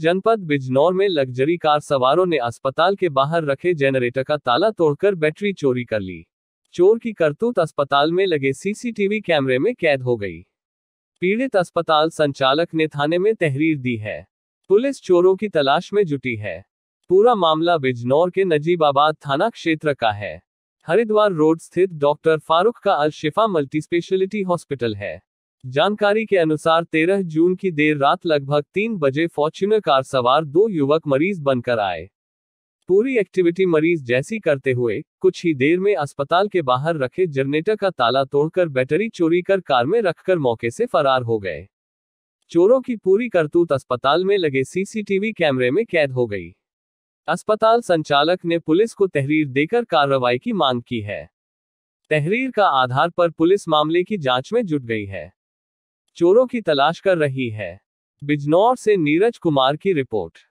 जनपद बिजनौर में luxury car सवारों ने अस्पताल के बाहर रखे जनरेटर का ताला तोड़कर बैटरी चोरी कर ली चोर की करतूत अस्पताल में लगे सीसीटीवी कैमरे में कैद हो गई पीड़ित अस्पताल संचालक ने थाने में तहरीर दी है पुलिस चोरों की तलाश में जुटी है पूरा मामला बिजनौर के नजीबाबाद थाना क्षेत्र का है हरिद्वार रोड स्थित डॉक्टर फारूक का अल शिफा मल्टी स्पेशलिटी हॉस्पिटल है जानकारी के अनुसार 13 जून की देर रात लगभग तीन बजे फॉर्च्यूनर कार सवार दो युवक मरीज बनकर आए पूरी एक्टिविटी मरीज जैसी करते हुए कुछ ही देर में अस्पताल के बाहर रखे जनरेटर का ताला तोड़कर बैटरी चोरी कर कार में रखकर मौके से फरार हो गए चोरों की पूरी करतूत अस्पताल में लगे सीसीटीवी कैमरे में कैद हो गई अस्पताल संचालक ने पुलिस को तहरीर देकर कार्रवाई की मांग की है तहरीर का आधार पर पुलिस मामले की जांच में जुट गई है चोरों की तलाश कर रही है बिजनौर से नीरज कुमार की रिपोर्ट